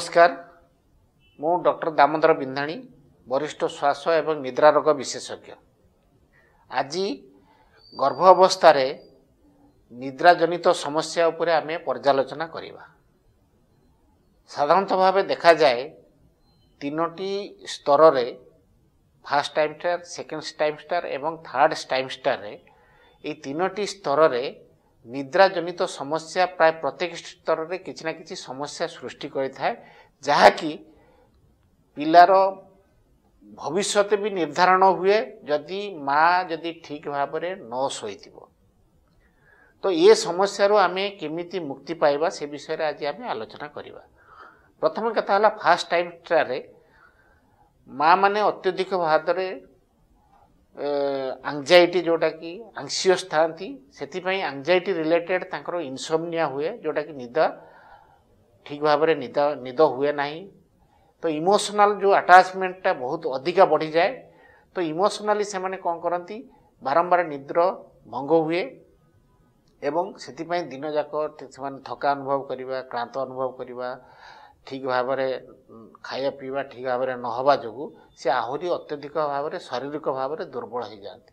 নমস্কার ମୁଁ ଡକ୍ଟର ଦାମୋଦର ବିନ୍ଧାଣୀ ବରିଷ୍ଠ ଶ୍ୱାସ ଏବଂ ନିଦ୍ରା ରୋଗ ବିଶେଷଜ୍ଞ ଆଜି ଗର୍ଭ ଅବସ୍ଥାରେ ନିଦ୍ରାଜନିତ ସମସ୍ୟା ଉପରେ ଆମେ ପର୍ଯ୍ୟାଲୋଚନା କରିବା ସାଧାରଣତଃ ଭାବେ ଦେଖାଯାଏ ତିନୋଟି ସ୍ତରରେ first trimester second trimester ଏବଂ ଥାର୍ଡ଼ ଟାଇମ୍ ଷ୍ଟାର୍ରେ ଏଇ ତିନୋଟି ସ୍ତରରେ निद्रा जनित समस्या प्राय प्रत्येक स्तर में किसी ना कि समस्या सृष्टि जहाँकि पिलार भविष्य भी निर्धारण हुए जदि माँ जदि ठीक भाव न शोथ तो ये समस्या आम केमी मुक्ति पाइबा से विषय आज आम आलोचना करवा प्रथम कथा फास्ट टाइम माँ मैंने अत्यधिक भाव ଆଙ୍ଗଜାଇଟି ଯେଉଁଟାକି ଆଙ୍ଗ୍ସିୟସ୍ ଥାନ୍ତି ସେଥିପାଇଁ ଆଙ୍ଗଜାଇଟି ରିଲେଟେଡ଼୍ ତାଙ୍କର ଇନସୋମନିଆ ହୁଏ ଯେଉଁଟାକି ନିଦ ଠିକ୍ ଭାବରେ ନିଦ ନିଦ ହୁଏ ନାହିଁ ତ ଇମୋସନାଲ୍ ଯେଉଁ ଆଟାଚମେଣ୍ଟଟା ବହୁତ ଅଧିକା ବଢ଼ିଯାଏ ତ ଇମୋସନାଲି ସେମାନେ କ'ଣ କରନ୍ତି ବାରମ୍ବାର ନିଦ୍ର ଭଙ୍ଗ ହୁଏ ଏବଂ ସେଥିପାଇଁ ଦିନଯାକ ସେମାନେ ଥକା ଅନୁଭବ କରିବା କ୍ଳାନ୍ତ ଅନୁଭବ କରିବା ଠିକ୍ ଭାବରେ ଖାଇବା ପିଇବା ଠିକ୍ ଭାବରେ ନ ହେବା ଯୋଗୁଁ ସେ ଆହୁରି ଅତ୍ୟଧିକ ଭାବରେ ଶାରୀରିକ ଭାବରେ ଦୁର୍ବଳ ହୋଇଯାଆନ୍ତି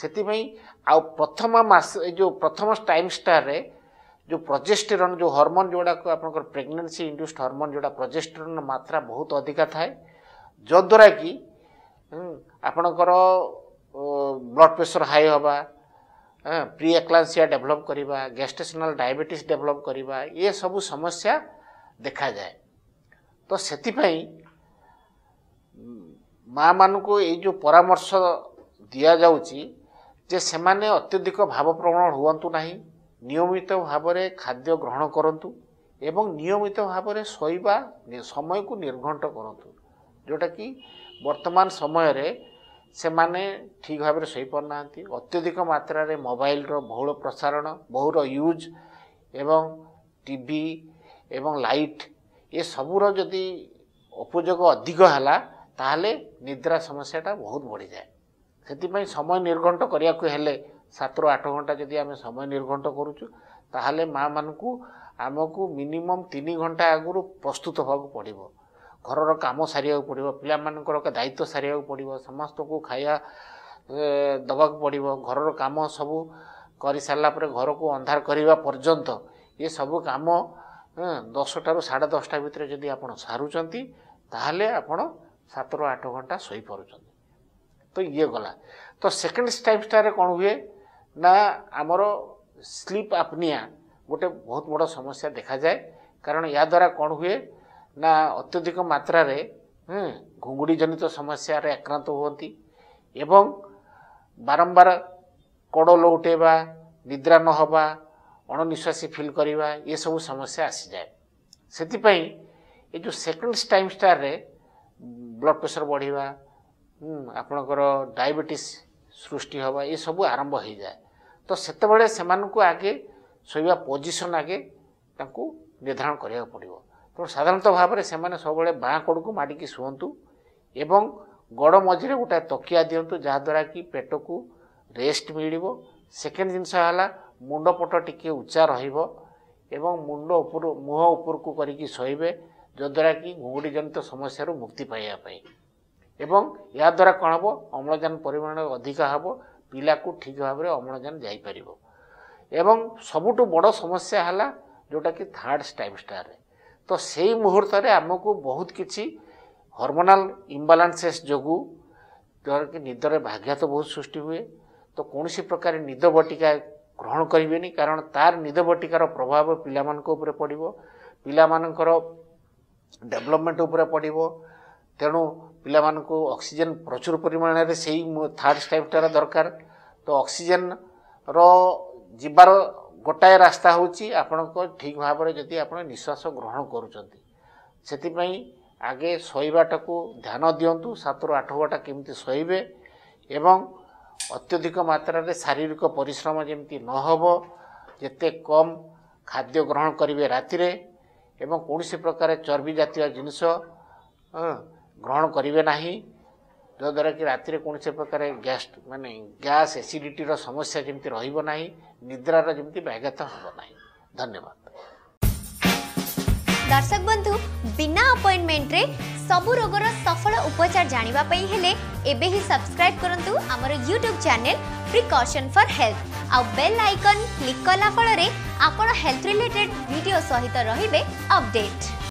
ସେଥିପାଇଁ ଆଉ ପ୍ରଥମ ମାସ ଏ ଯେଉଁ ପ୍ରଥମ ଟାଇମ୍ ଷ୍ଟାର୍ରେ ଯେଉଁ ପ୍ରୋଜେଷ୍ଟେରନ୍ ଯେଉଁ ହର୍ମୋନ୍ ଯେଉଁଗୁଡ଼ାକ ଆପଣଙ୍କର ପ୍ରେଗନେନ୍ସି ଇଣ୍ଡ୍ୟୁସ୍ଡ ହର୍ମୋନ୍ ଯେଉଁଟା ପ୍ରୋଜେଷ୍ଟେରନ୍ ମାତ୍ରା ବହୁତ ଅଧିକା ଥାଏ ଯଦ୍ୱାରା କି ଆପଣଙ୍କର ବ୍ଲଡ଼ ପ୍ରେସର ହାଇ ହେବା ପ୍ରି ଏକ୍ଲାନ୍ସିଆ ଡେଭଲପ୍ କରିବା ଗ୍ୟାଷ୍ଟ୍ରେସନାଲ୍ ଡାଇବେଟିସ୍ ଡେଭଲପ୍ କରିବା ଏସବୁ ସମସ୍ୟା ଦେଖାଯାଏ ତ ସେଥିପାଇଁ ମାଆମାନଙ୍କୁ ଏଇ ଯେଉଁ ପରାମର୍ଶ ଦିଆଯାଉଛି ଯେ ସେମାନେ ଅତ୍ୟଧିକ ଭାବପ୍ରବଣ ହୁଅନ୍ତୁ ନାହିଁ ନିୟମିତ ଭାବରେ ଖାଦ୍ୟ ଗ୍ରହଣ କରନ୍ତୁ ଏବଂ ନିୟମିତ ଭାବରେ ଶୋଇବା ସମୟକୁ ନିର୍ଘଣ୍ଟ କରନ୍ତୁ ଯେଉଁଟାକି ବର୍ତ୍ତମାନ ସମୟରେ ସେମାନେ ଠିକ୍ ଭାବରେ ଶୋଇପାରୁନାହାନ୍ତି ଅତ୍ୟଧିକ ମାତ୍ରାରେ ମୋବାଇଲର ବହୁଳ ପ୍ରସାରଣ ବହୁଳ ୟୁଜ୍ ଏବଂ ଟିଭି ଏବଂ ଲାଇଟ୍ ଏସବୁର ଯଦି ଉପଯୋଗ ଅଧିକ ହେଲା ତାହେଲେ ନିଦ୍ରା ସମସ୍ୟାଟା ବହୁତ ବଢ଼ିଯାଏ ସେଥିପାଇଁ ସମୟ ନିର୍ଘଣ୍ଟ କରିବାକୁ ହେଲେ ସାତରୁ ଆଠ ଘଣ୍ଟା ଯଦି ଆମେ ସମୟ ନିର୍ଘଣ୍ଟ କରୁଛୁ ତାହେଲେ ମା' ମାନଙ୍କୁ ଆମକୁ ମିନିମମ୍ ତିନି ଘଣ୍ଟା ଆଗରୁ ପ୍ରସ୍ତୁତ ହେବାକୁ ପଡ଼ିବ ଘରର କାମ ସାରିବାକୁ ପଡ଼ିବ ପିଲାମାନଙ୍କର ଦାୟିତ୍ୱ ସାରିବାକୁ ପଡ଼ିବ ସମସ୍ତଙ୍କୁ ଖାଇବା ଦେବାକୁ ପଡ଼ିବ ଘରର କାମ ସବୁ କରିସାରିଲା ପରେ ଘରକୁ ଅନ୍ଧାର କରିବା ପର୍ଯ୍ୟନ୍ତ ଏ ସବୁ କାମ ଦଶଟାରୁ ସାଢ଼େ ଦଶଟା ଭିତରେ ଯଦି ଆପଣ ସାରୁଛନ୍ତି ତାହେଲେ ଆପଣ ସାତରୁ ଆଠ ଘଣ୍ଟା ଶୋଇପାରୁଛନ୍ତି ତ ଇଏ ଗଲା ତ ସେକେଣ୍ଡ ଷ୍ଟାରରେ କ'ଣ ହୁଏ ନା ଆମର ସ୍ଲିପ୍ ଆପ୍ନିଆ ଗୋଟେ ବହୁତ ବଡ଼ ସମସ୍ୟା ଦେଖାଯାଏ କାରଣ ଏହା ଏହାଦ୍ୱାରା କ'ଣ ହୁଏ ନା ଅତ୍ୟଧିକ ମାତ୍ରାରେ ଘୁଙ୍ଗୁଡ଼ି ଜନିତ ସମସ୍ୟାରେ ଆକ୍ରାନ୍ତ ହୁଅନ୍ତି ଏବଂ ବାରମ୍ବାର କଡ଼ଲ ଉଠେଇବା ନିଦ୍ରା ନହେବା ଅଣନିଶ୍ୱାସୀ ଫିଲ୍ କରିବା ଏସବୁ ସମସ୍ୟା ଆସିଯାଏ ସେଥିପାଇଁ ଏ ଯେଉଁ ସେକେଣ୍ଡ ଟାଇମ୍ ଷ୍ଟାର୍ରେ ବ୍ଲଡ଼ ପ୍ରେସର ବଢ଼ିବା ଆପଣଙ୍କର ଡାଇବେଟିସ୍ ସୃଷ୍ଟି ହେବ ଏସବୁ ଆରମ୍ଭ ହୋଇଯାଏ ତ ସେତେବେଳେ ସେମାନଙ୍କୁ ଆଗେ ଶୋଇବା ପୋଜିସନ୍ ଆଗେ ତାଙ୍କୁ ନିର୍ଦ୍ଧାରଣ କରିବାକୁ ପଡ଼ିବ ତେଣୁ ସାଧାରଣତଃ ଭାବରେ ସେମାନେ ସବୁବେଳେ ବାଁ କଡ଼କୁ ମାଡ଼ିକି ଶୁଅନ୍ତୁ ଏବଂ ଗୋଡ଼ ମଝିରେ ଗୋଟାଏ ତକିଆ ଦିଅନ୍ତୁ ଯାହାଦ୍ୱାରା କି ପେଟକୁ ରେଷ୍ଟ ମିଳିବ ସେକେଣ୍ଡ ଜିନିଷ ହେଲା ମୁଣ୍ଡପଟ ଟିକିଏ ଉଚ୍ଚା ରହିବ ଏବଂ ମୁଣ୍ଡ ଉପରୁ ମୁହଁ ଉପରକୁ କରିକି ଶୋଇବେ ଯଦ୍ୱାରା କି ଜନିତ ସମସ୍ୟାରୁ ମୁକ୍ତି ପାଇବା ପାଇଁ ଏବଂ ଏହାଦ୍ୱାରା କ'ଣ ହେବ ଅମ୍ଳଜାନ ପରିମାଣ ଅଧିକା ହେବ ପିଲାକୁ ଠିକ୍ ଭାବରେ ଅମ୍ଳଜାନ ଯାଇପାରିବ ଏବଂ ସବୁଠୁ ବଡ଼ ସମସ୍ୟା ହେଲା ଯେଉଁଟାକି ଥାର୍ଡ଼ ଟାଇମ୍ଷ୍ଟାରରେ ତ ସେଇ ମୁହୂର୍ତ୍ତରେ ଆମକୁ ବହୁତ କିଛି ହର୍ମୋନାଲ ଇମ୍ବାଲାନ୍ସେସ୍ ଯୋଗୁଁ ଯେଉଁଟାକି ନିଦରେ ବାଘାତ ବହୁତ ସୃଷ୍ଟି ହୁଏ ତ କୌଣସି ପ୍ରକାର ନିଦ ବଟିକା ଗ୍ରହଣ କରିବେନି କାରଣ ତାର ନିଦ ବଟିକାର ପ୍ରଭାବ ପିଲାମାନଙ୍କ ଉପରେ ପଡ଼ିବ ପିଲାମାନଙ୍କର ଡେଭଲପମେଣ୍ଟ ଉପରେ ପଡ଼ିବ ତେଣୁ ପିଲାମାନଙ୍କୁ ଅକ୍ସିଜେନ୍ ପ୍ରଚୁର ପରିମାଣରେ ସେଇ ଥାର୍ଡ଼ ଷ୍ଟେପ୍ଟାର ଦରକାର ତ ଅକ୍ସିଜେନ୍ର ଯିବାର ଗୋଟାଏ ରାସ୍ତା ହେଉଛି ଆପଣଙ୍କ ଠିକ୍ ଭାବରେ ଯଦି ଆପଣ ନିଶ୍ୱାସ ଗ୍ରହଣ କରୁଛନ୍ତି ସେଥିପାଇଁ ଆଗେ ଶୋଇବାଟାକୁ ଧ୍ୟାନ ଦିଅନ୍ତୁ ସାତରୁ ଆଠ ଘଟା କେମିତି ଶୋଇବେ ଏବଂ ଅତ୍ୟଧିକ ମାତ୍ରାରେ ଶାରୀରିକ ପରିଶ୍ରମ ଯେମିତି ନ ହେବ ଯେତେ କମ୍ ଖାଦ୍ୟ ଗ୍ରହଣ କରିବେ ରାତିରେ ଏବଂ କୌଣସି ପ୍ରକାର ଚର୍ବି ଜାତୀୟ ଜିନିଷ ଗ୍ରହଣ କରିବେ ନାହିଁ ଯଦ୍ୱାରା କି ରାତିରେ କୌଣସି ପ୍ରକାର ଗ୍ୟାସ୍ ମାନେ ଗ୍ୟାସ୍ ଏସିଡ଼ିଟିର ସମସ୍ୟା ଯେମିତି ରହିବ ନାହିଁ ନିଦ୍ରାର ଯେମିତି ବ୍ୟାଘାତ ହେବ ନାହିଁ ଧନ୍ୟବାଦ ଦର୍ଶକ ବନ୍ଧୁ ବିନା ଆପଏଣ୍ଟମେଣ୍ଟରେ ସବୁ ରୋଗର ସଫଳ ଉପଚାର ଜାଣିବା ପାଇଁ ହେଲେ ଏବେ ହିଁ ସବସ୍କ୍ରାଇବ୍ କରନ୍ତୁ ଆମର YouTube channel precaution for health ଆଉ ବେଲ୍ ଆଇକନ୍ କ୍ଲିକ୍ କଲା ଫଳରେ ଆପଣ ହେଲ୍ଥ ରିଲେଟେଡ୍ ଭିଡ଼ିଓ ସହିତ ରହିବେ ଅପଡେଟ୍